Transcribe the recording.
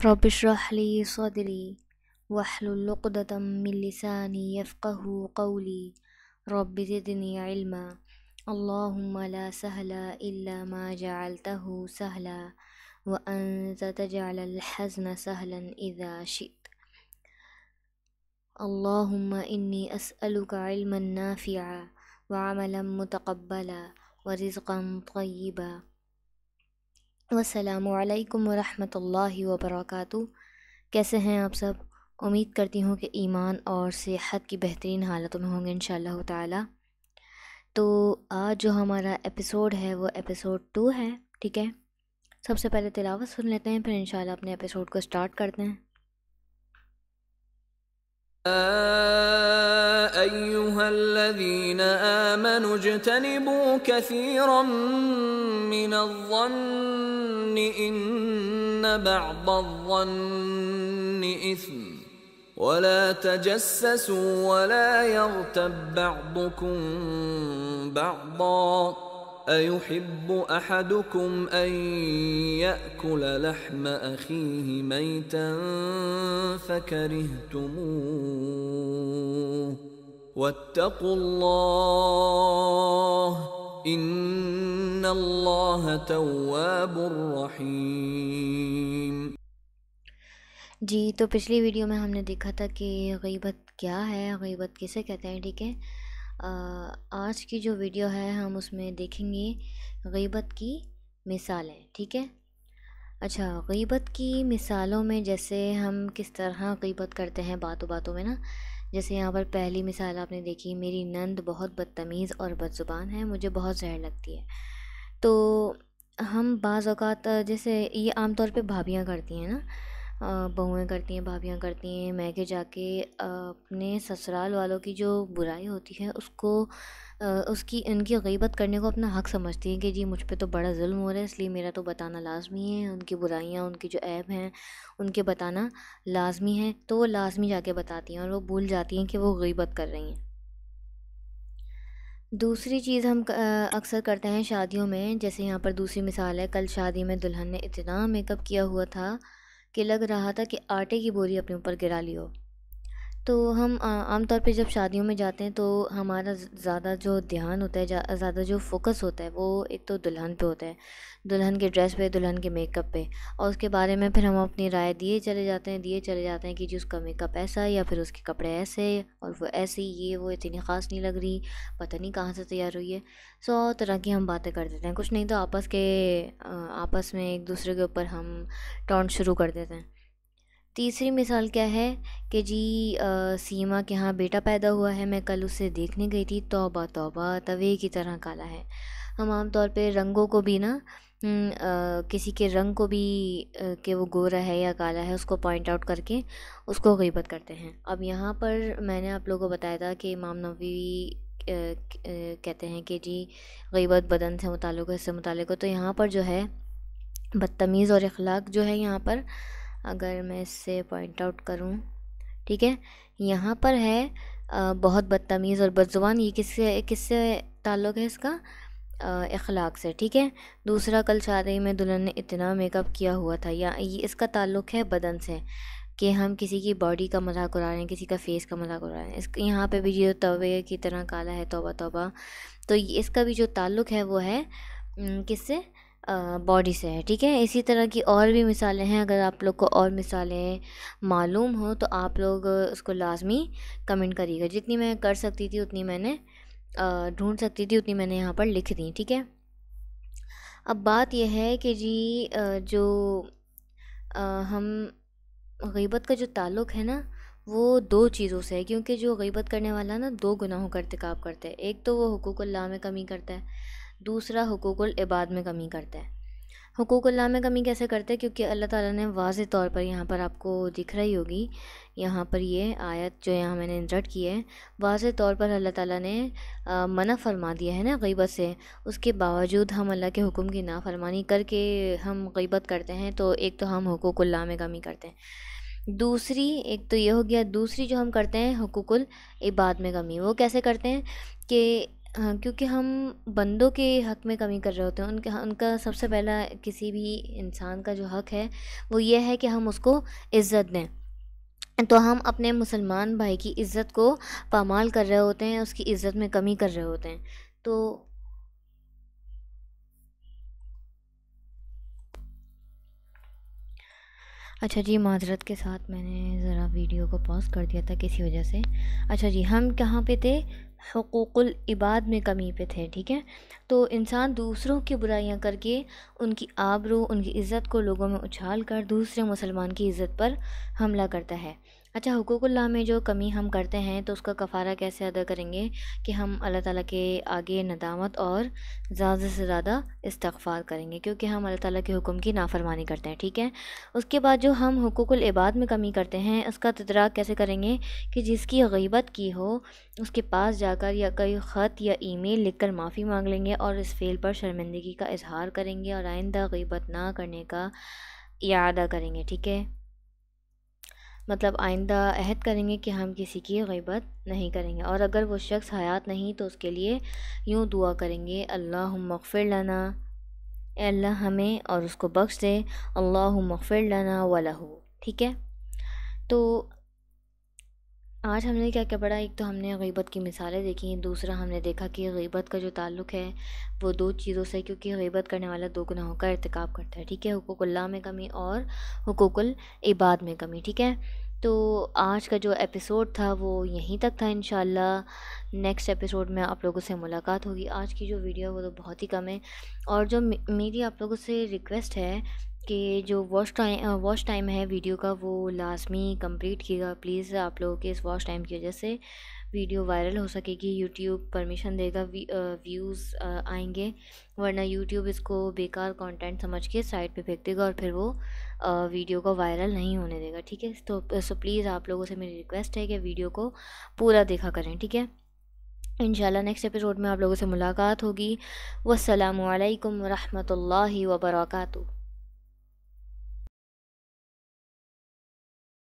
رب اشرح لي صدري واحلل عقدة من لساني يفقه قولي رب زدني علما اللهم لا سهل إلا ما جعلته سهلا وأنت تجعل الحزن سهلا إذا شئت اللهم إني أسألك علما نافعا وعملا متقبلا ورزقا طيبا असलकम वरहमल वबरक कैसे हैं आप सब उम्मीद करती हूँ कि ईमान और सेहत की बेहतरीन हालतों में होंगे इन ताला तो आज जो हमारा एपिसोड है वो एपिसोड टू है ठीक है सबसे पहले तिलावत सुन लेते हैं फिर इन अपने एपिसोड को स्टार्ट करते हैं أيها الذين آمنوا اجتنبوا كثيرا من الظن إن بعض الظن إثم ولا تجسسوا ولا يغتب بعضكم بعضا أيحب أحدكم أن يأكل لحم أخيه ميتا فكرهتموه واتقوا الله إن الله تواب رحيم جی تو پچھلی ویڈیو میں ہم نے دیکھا تھا کہ غیبت کیا ہے غیبت کیسے کہتے ہیں ٹھیک ہے आज की जो वीडियो है हम उसमें देखेंगे गीबत की मिसालें ठीक है अच्छा गीबत की मिसालों में जैसे हम किस तरह गीबत करते हैं बातों बातों में ना जैसे यहाँ पर पहली मिसाल आपने देखी मेरी नंद बहुत बदतमीज़ और बदज़ुबान है मुझे बहुत जहर लगती है तो हम बाज़ात जैसे ये आमतौर पे भाभियाँ करती हैं ना बहुएं करती हैं भाभियाँ करती हैं मैं के जाके अपने ससुराल वालों की जो बुराई होती है उसको उसकी उनकी गीबत करने को अपना हक़ समझती हैं कि जी मुझ पे तो बड़ा ज़ुल्म हो रहा है इसलिए मेरा तो बताना लाजमी है उनकी बुराइयाँ उनकी जो ऐब हैं उनके बताना लाजमी है तो वो लाजमी जाके बताती हैं और वो भूल जाती हैं कि वो गीबत कर रही हैं दूसरी चीज़ हम अक्सर करते हैं शादियों में जैसे यहाँ पर दूसरी मिसाल है कल शादी में दुल्हन ने इतना मेकअप किया हुआ था कि लग रहा था कि आटे की बोरी अपने ऊपर गिरा ली हो तो हम आमतौर पे जब शादियों में जाते हैं तो हमारा ज़्यादा जो ध्यान होता है ज़्यादा जो फोकस होता है वो एक तो दुल्हन पे होता है दुल्हन के ड्रेस पे दुल्हन के मेकअप पे और उसके बारे में फिर हम अपनी राय दिए चले जाते हैं दिए चले जाते हैं कि जी उसका मेकअप ऐसा या फिर उसके कपड़े ऐसे और वो ऐसी ये वो इतनी ख़ास नहीं लग रही पता नहीं कहाँ से तैयार हुई है सौ तरह की हम बातें कर देते हैं कुछ नहीं तो आपस के आपस में एक दूसरे के ऊपर हम टॉन्ट शुरू कर देते हैं तीसरी मिसाल क्या है कि जी आ, सीमा के यहाँ बेटा पैदा हुआ है मैं कल उसे देखने गई थी तोबा तोबा तवे की तरह काला है हम आमतौर पर रंगों को भी ना आ, हम्म, किसी के रंग को भी कि वो गोरा है या काला है उसको पॉइंट आउट करके उसको गईबत करते हैं अब यहाँ पर मैंने आप लोगों को बताया था कि इमाम नबी कहते हैं कि जी गईबत बदन से मुतल है इससे मुतल तो यहाँ पर जो है बदतमीज़ और अखलाक जो है यहाँ पर अगर मैं इससे पॉइंट आउट करूँ ठीक है यहाँ पर है बहुत बदतमीज़ और बदजुबान ये किससे किससे ताल्लुक़ है इसका अखलाक से ठीक है दूसरा कल शादी में दुल्हन ने इतना मेकअप किया हुआ था या ये इसका ताल्लुक़ है बदन से कि हम किसी की बॉडी का मजाक उड़ा रहे हैं किसी का फेस का मजाक उड़ा रहे हैं इस यहाँ पे भी जो तवे की तरह काला है तोबा तोबा तो इसका भी जो ताल्लुक़ है वो है किससे बॉडी से है ठीक है इसी तरह की और भी मिसालें हैं अगर आप लोग को और मिसालें मालूम हो तो आप लोग उसको लाजमी कमेंट करिएगा जितनी मैं कर सकती थी उतनी मैंने ढूंढ सकती थी उतनी मैंने यहाँ पर लिख दी ठीक है अब बात यह है कि जी जो हम गीबत का जो ताल्लुक़ है ना वो दो चीज़ों से है क्योंकि जो गीबत करने वाला ना दो गुनाहों का कर, करते करता है एक तो वो हकूक़ल्ला में कमी करता है दूसरा हकूक़ुल इबाद में कमी करता है अल्लाह में कमी कैसे करते हैं क्योंकि अल्लाह ताला ने वाज तौर पर यहाँ पर आपको दिख रही होगी यहाँ पर ये आयत जो यहाँ मैंने इंसर्ट की है वाज तौर पर अल्लाह ताला ने आ, मना फरमा दिया है ना गीबत से उसके बावजूद हम अल्लाह के हुक्म की नाफरमानी करके हम गीबत करते हैं तो एक तो हम हकूक़ल्ला में कमी करते हैं दूसरी एक तो ये हो गया दूसरी जो हम करते हैं हकूक इबाद में कमी वो कैसे करते हैं कि हाँ क्योंकि हम बंदों के हक़ में कमी कर रहे होते हैं उनके उनका सबसे पहला किसी भी इंसान का जो हक़ है वो ये है कि हम उसको इज़्ज़त दें तो हम अपने मुसलमान भाई की इज़्ज़त को पामाल कर रहे होते हैं उसकी इज़्ज़त में कमी कर रहे होते हैं तो अच्छा जी माजरत के साथ मैंने ज़रा वीडियो को पॉज कर दिया था किसी वजह से अच्छा जी हम कहाँ पे थे हकूक़ुल इबाद में कमी पे थे ठीक है तो इंसान दूसरों की बुराइयां करके उनकी आबरू उनकी इज़्ज़त को लोगों में उछाल कर दूसरे मुसलमान की इज़्ज़त पर हमला करता है अच्छा हुकूकुल्लाह में जो कमी हम करते हैं तो उसका कफ़ारा कैसे अदा करेंगे कि हम अल्लाह ताला के आगे नदामत और ज़्यादा से ज़्यादा इस्तफ़ार करेंगे क्योंकि हम अल्लाह ताला के हुक्म की नाफरमानी करते हैं ठीक है उसके बाद जो हम हुकूकुल इबाद में कमी करते हैं उसका तदराक कैसे करेंगे कि जिसकी गीबत की हो उसके पास जाकर या कोई ख़त या लिख लिखकर माफ़ी मांग लेंगे और इस फेल पर शर्मिंदगी का इजहार करेंगे और आइंदा गीबत ना करने का इरादा करेंगे ठीक है मतलब आइंदा अहद करेंगे कि हम किसी की गबत नहीं करेंगे और अगर वो शख्स हयात नहीं तो उसके लिए यूँ दुआ करेंगे अल्लाह मगफ़िर लाना अल्लाह हमें और उसको बख्श दे अल्लाह मकफ़िर लाना वाला हो ठीक है तो आज हमने क्या क्या पढ़ा एक तो हमने गीबत की मिसालें देखी हैं दूसरा हमने देखा कि गीबत का जो ताल्लुक़ है वो दो चीज़ों से क्योंकि गीबत करने वाला दो गुनाहों का irतकब करता है ठीक है हकूक़ल्ला में कमी और हकूक़ल इबाद में कमी ठीक है तो आज का जो एपिसोड था वो यहीं तक था इन नेक्स्ट एपिसोड में आप लोगों से मुलाकात होगी आज की जो वीडियो है वो तो बहुत ही कम है और जो मेरी आप लोगों से रिक्वेस्ट है कि जो वॉच टाइम वॉच टाइम है वीडियो का वो लाजमी कंप्लीट किएगा प्लीज़ आप लोगों के इस वॉच टाइम की वजह से वीडियो वायरल हो सकेगी यूट्यूब परमिशन देगा वी, व्यूज़ आएंगे वरना यूट्यूब इसको बेकार कंटेंट समझ के साइड पे फेंक देगा और फिर वो आ, वीडियो को वायरल नहीं होने देगा ठीक है तो सो प्लीज़ आप लोगों से मेरी रिक्वेस्ट है कि वीडियो को पूरा देखा करें ठीक है इंशाल्लाह नेक्स्ट एपिसोड में आप लोगों से मुलाकात होगी वालकम वरहमल वर्का